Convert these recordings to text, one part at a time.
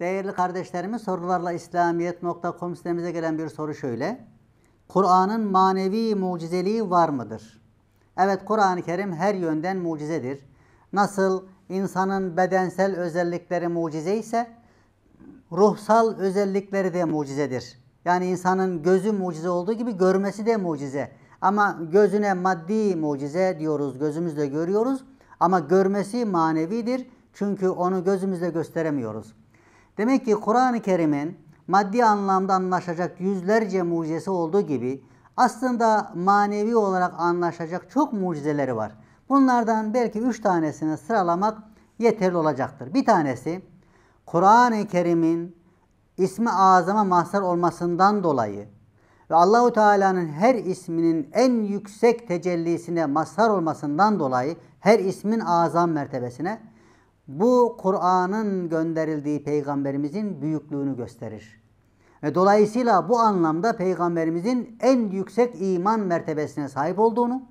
Değerli kardeşlerimiz sorularla İslamiyet.com sitemize gelen bir soru şöyle. Kur'an'ın manevi mucizeliği var mıdır? Evet Kur'an-ı Kerim her yönden mucizedir. Nasıl insanın bedensel özellikleri mucize ise ruhsal özellikleri de mucizedir. Yani insanın gözü mucize olduğu gibi görmesi de mucize. Ama gözüne maddi mucize diyoruz, gözümüzle görüyoruz. Ama görmesi manevidir. Çünkü onu gözümüzle gösteremiyoruz. Demek ki Kur'an-ı Kerim'in maddi anlamda anlaşacak yüzlerce mucizesi olduğu gibi aslında manevi olarak anlaşacak çok mucizeleri var. Bunlardan belki üç tanesini sıralamak yeterli olacaktır. Bir tanesi Kur'an-ı Kerim'in ismi azama mahsar olmasından dolayı ve Allahu Teala'nın her isminin en yüksek tecellisine mazhar olmasından dolayı her ismin azam mertebesine bu Kur'an'ın gönderildiği peygamberimizin büyüklüğünü gösterir. Ve dolayısıyla bu anlamda peygamberimizin en yüksek iman mertebesine sahip olduğunu,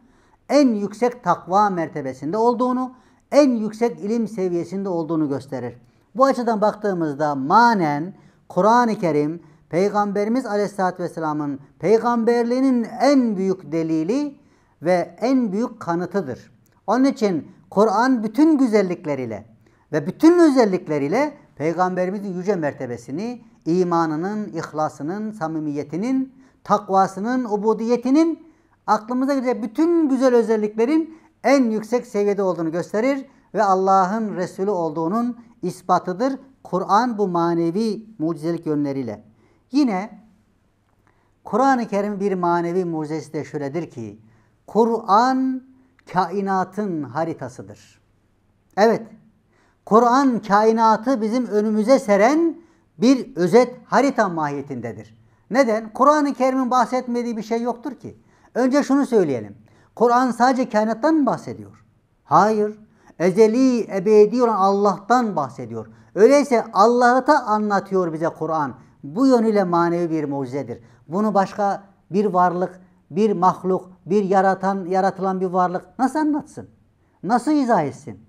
en yüksek takva mertebesinde olduğunu, en yüksek ilim seviyesinde olduğunu gösterir. Bu açıdan baktığımızda manen Kur'an-ı Kerim Peygamberimiz Aleyhisselatü Vesselam'ın peygamberliğinin en büyük delili ve en büyük kanıtıdır. Onun için Kur'an bütün güzellikleriyle, ve bütün özellikleriyle Peygamberimizin yüce mertebesini, imanının, ihlasının, samimiyetinin, takvasının, ubudiyetinin, aklımıza girecek bütün güzel özelliklerin en yüksek seviyede olduğunu gösterir ve Allah'ın Resulü olduğunun ispatıdır. Kur'an bu manevi mucizelik yönleriyle. Yine Kur'an-ı Kerim bir manevi mucizesi de şöyledir ki Kur'an kainatın haritasıdır. Evet, Kur'an kainatı bizim önümüze seren bir özet harita mahiyetindedir. Neden? Kur'an-ı Kerim'in bahsetmediği bir şey yoktur ki. Önce şunu söyleyelim. Kur'an sadece kainattan mı bahsediyor? Hayır. Ezeli, ebedi olan Allah'tan bahsediyor. Öyleyse Allah'ı da anlatıyor bize Kur'an. Bu yönüyle manevi bir mucizedir. Bunu başka bir varlık, bir mahluk, bir yaratan, yaratılan bir varlık nasıl anlatsın? Nasıl izah etsin?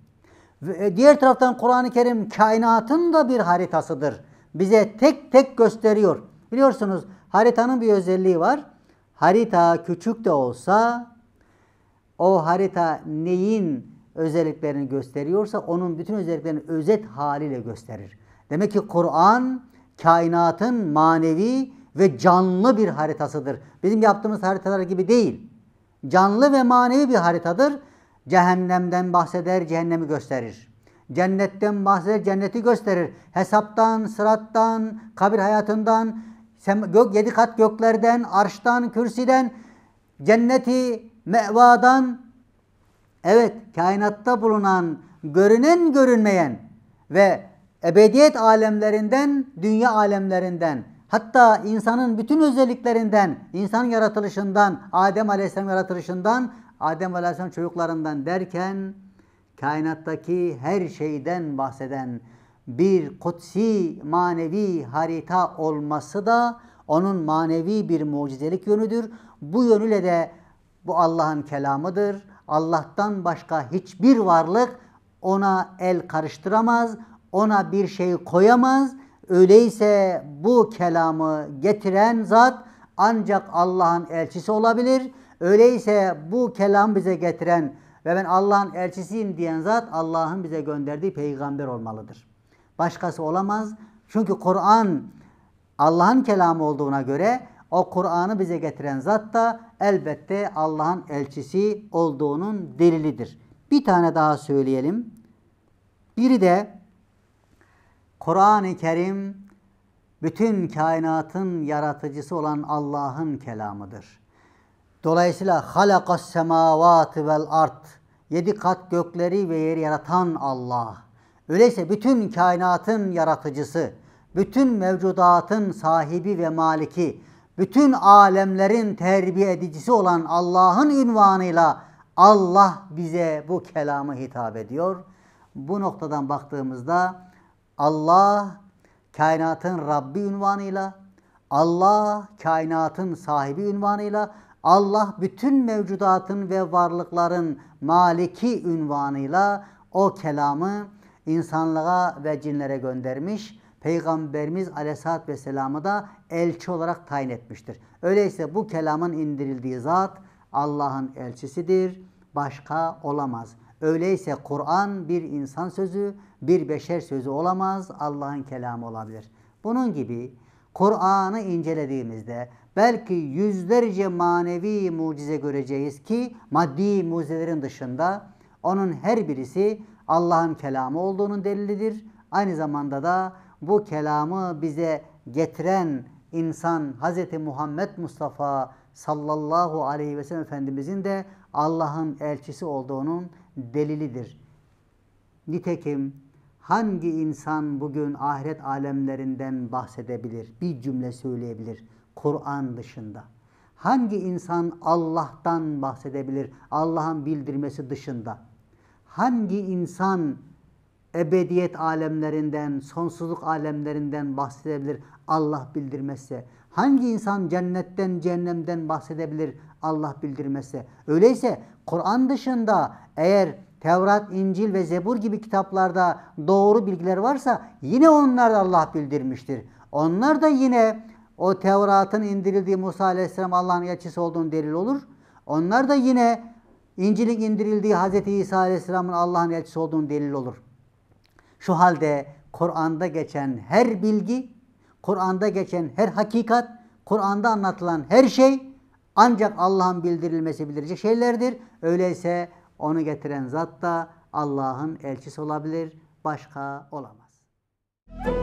E, diğer taraftan Kur'an-ı Kerim kainatın da bir haritasıdır. Bize tek tek gösteriyor. Biliyorsunuz haritanın bir özelliği var. Harita küçük de olsa o harita neyin özelliklerini gösteriyorsa onun bütün özelliklerini özet haliyle gösterir. Demek ki Kur'an kainatın manevi ve canlı bir haritasıdır. Bizim yaptığımız haritalar gibi değil. Canlı ve manevi bir haritadır Cehennemden bahseder, cehennemi gösterir. Cennetten bahseder, cenneti gösterir. Hesaptan, sırattan, kabir hayatından, gök, yedi kat göklerden, arştan, kürsiden, cenneti, mevadan, evet kainatta bulunan, görünen görünmeyen ve ebediyet alemlerinden, dünya alemlerinden, hatta insanın bütün özelliklerinden, insan yaratılışından, Adem Aleyhisselam yaratılışından Adem Aleyhisselam çocuklarından derken kainattaki her şeyden bahseden bir kutsi manevi harita olması da onun manevi bir mucizelik yönüdür. Bu yönüyle de bu Allah'ın kelamıdır. Allah'tan başka hiçbir varlık ona el karıştıramaz, ona bir şey koyamaz. Öyleyse bu kelamı getiren zat ancak Allah'ın elçisi olabilir Öyleyse bu kelam bize getiren ve ben Allah'ın elçisiyim diyen zat Allah'ın bize gönderdiği peygamber olmalıdır. Başkası olamaz. Çünkü Kur'an Allah'ın kelamı olduğuna göre o Kur'an'ı bize getiren zat da elbette Allah'ın elçisi olduğunun delilidir. Bir tane daha söyleyelim. Biri de Kur'an-ı Kerim bütün kainatın yaratıcısı olan Allah'ın kelamıdır. Dolayısıyla halakas semavatı vel art. Yedi kat gökleri ve yeri yaratan Allah. Öyleyse bütün kainatın yaratıcısı, bütün mevcudatın sahibi ve maliki, bütün alemlerin terbiye edicisi olan Allah'ın ünvanıyla Allah bize bu kelamı hitap ediyor. Bu noktadan baktığımızda Allah kainatın Rabbi ünvanıyla, Allah kainatın sahibi ünvanıyla, Allah bütün mevcudatın ve varlıkların maliki ünvanıyla o kelamı insanlığa ve cinlere göndermiş. Peygamberimiz Aleyhisselatü Vesselam'ı da elçi olarak tayin etmiştir. Öyleyse bu kelamın indirildiği zat Allah'ın elçisidir. Başka olamaz. Öyleyse Kur'an bir insan sözü, bir beşer sözü olamaz. Allah'ın kelamı olabilir. Bunun gibi Kur'an'ı incelediğimizde belki yüzlerce manevi mucize göreceğiz ki maddi mucizelerin dışında onun her birisi Allah'ın kelamı olduğunun delilidir. Aynı zamanda da bu kelamı bize getiren insan Hz. Muhammed Mustafa sallallahu aleyhi ve sellem Efendimizin de Allah'ın elçisi olduğunun delilidir. Nitekim hangi insan bugün ahiret alemlerinden bahsedebilir? Bir cümle söyleyebilir. Kur'an dışında. Hangi insan Allah'tan bahsedebilir Allah'ın bildirmesi dışında? Hangi insan ebediyet alemlerinden, sonsuzluk alemlerinden bahsedebilir Allah bildirmesi Hangi insan cennetten, cehennemden bahsedebilir Allah bildirmesi Öyleyse Kur'an dışında eğer Tevrat, İncil ve Zebur gibi kitaplarda doğru bilgiler varsa yine onlar da Allah bildirmiştir. Onlar da yine o Tevrat'ın indirildiği Musa Aleyhisselam Allah'ın elçisi olduğunu delil olur. Onlar da yine İncil'in indirildiği Hz. İsa Aleyhisselam'ın Allah'ın elçisi olduğunu delil olur. Şu halde Kur'an'da geçen her bilgi, Kur'an'da geçen her hakikat, Kur'an'da anlatılan her şey ancak Allah'ın bildirilmesi bilecek şeylerdir. Öyleyse onu getiren zat da Allah'ın elçisi olabilir, başka olamaz. Müzik